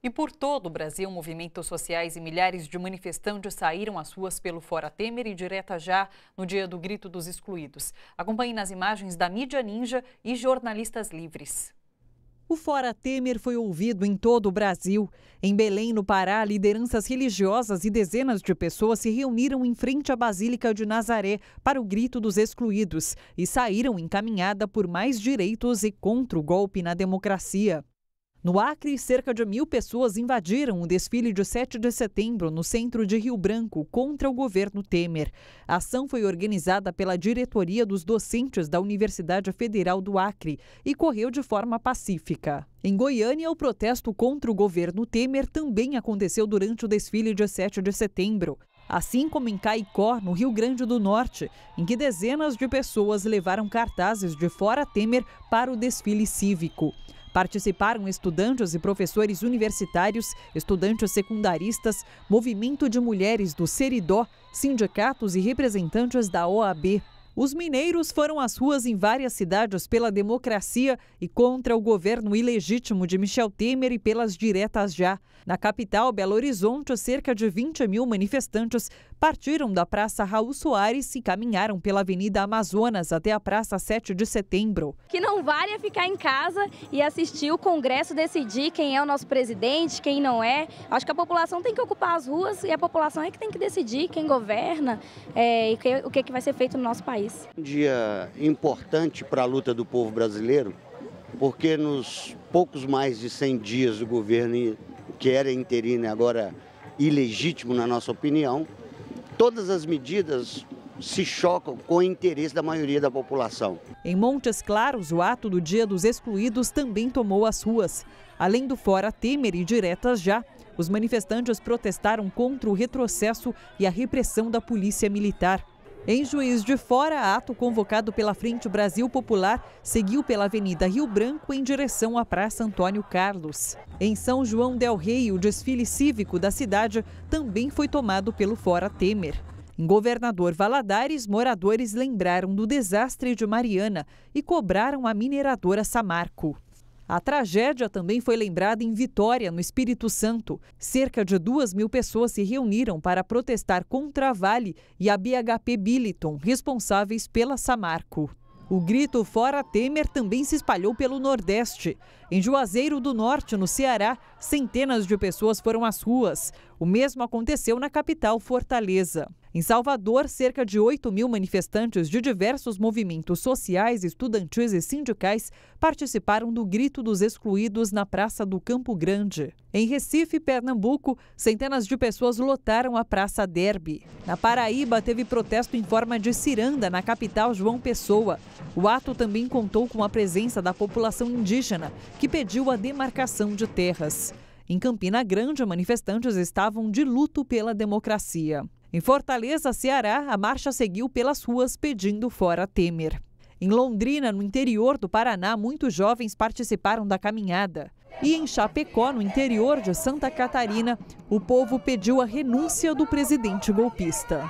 E por todo o Brasil, movimentos sociais e milhares de manifestantes saíram às ruas pelo Fora Temer e direta já no dia do Grito dos Excluídos. Acompanhe nas imagens da mídia ninja e jornalistas livres. O Fora Temer foi ouvido em todo o Brasil. Em Belém, no Pará, lideranças religiosas e dezenas de pessoas se reuniram em frente à Basílica de Nazaré para o grito dos excluídos e saíram em caminhada por mais direitos e contra o golpe na democracia. No Acre, cerca de mil pessoas invadiram o desfile de 7 de setembro no centro de Rio Branco contra o governo Temer. A ação foi organizada pela diretoria dos docentes da Universidade Federal do Acre e correu de forma pacífica. Em Goiânia, o protesto contra o governo Temer também aconteceu durante o desfile de 7 de setembro assim como em Caicó, no Rio Grande do Norte, em que dezenas de pessoas levaram cartazes de Fora Temer para o desfile cívico. Participaram estudantes e professores universitários, estudantes secundaristas, movimento de mulheres do Seridó, sindicatos e representantes da OAB. Os mineiros foram às ruas em várias cidades pela democracia e contra o governo ilegítimo de Michel Temer e pelas diretas já. Na capital, Belo Horizonte, cerca de 20 mil manifestantes partiram da Praça Raul Soares e caminharam pela Avenida Amazonas até a Praça 7 de Setembro. Que não vale é ficar em casa e assistir o Congresso decidir quem é o nosso presidente, quem não é. Acho que a população tem que ocupar as ruas e a população é que tem que decidir quem governa é, e o que, o é que vai ser feito no nosso país vocês. Um dia importante para a luta do povo brasileiro, porque nos poucos mais de 100 dias do governo que era interino e agora ilegítimo, na nossa opinião, todas as medidas se chocam com o interesse da maioria da população. Em Montes Claros, o ato do Dia dos Excluídos também tomou as ruas. Além do Fora Temer e Diretas Já, os manifestantes protestaram contra o retrocesso e a repressão da polícia militar. Em Juiz de Fora, ato convocado pela Frente Brasil Popular seguiu pela Avenida Rio Branco em direção à Praça Antônio Carlos. Em São João del Rei, o desfile cívico da cidade também foi tomado pelo Fora Temer. Em Governador Valadares, moradores lembraram do desastre de Mariana e cobraram a mineradora Samarco. A tragédia também foi lembrada em Vitória, no Espírito Santo. Cerca de duas mil pessoas se reuniram para protestar contra a Vale e a BHP Billiton, responsáveis pela Samarco. O grito Fora Temer também se espalhou pelo Nordeste. Em Juazeiro do Norte, no Ceará, centenas de pessoas foram às ruas. O mesmo aconteceu na capital, Fortaleza. Em Salvador, cerca de 8 mil manifestantes de diversos movimentos sociais, estudantis e sindicais participaram do Grito dos Excluídos na Praça do Campo Grande. Em Recife, Pernambuco, centenas de pessoas lotaram a Praça Derby. Na Paraíba, teve protesto em forma de ciranda na capital João Pessoa. O ato também contou com a presença da população indígena, que pediu a demarcação de terras. Em Campina Grande, manifestantes estavam de luto pela democracia. Em Fortaleza, Ceará, a marcha seguiu pelas ruas pedindo fora Temer. Em Londrina, no interior do Paraná, muitos jovens participaram da caminhada. E em Chapecó, no interior de Santa Catarina, o povo pediu a renúncia do presidente golpista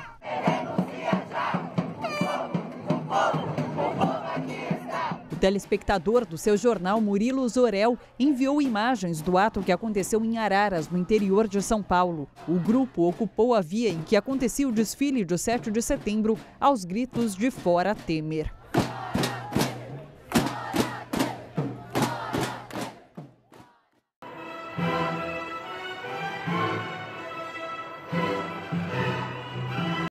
telespectador do seu jornal, Murilo Zorel, enviou imagens do ato que aconteceu em Araras, no interior de São Paulo. O grupo ocupou a via em que acontecia o desfile de 7 de setembro aos gritos de Fora Temer.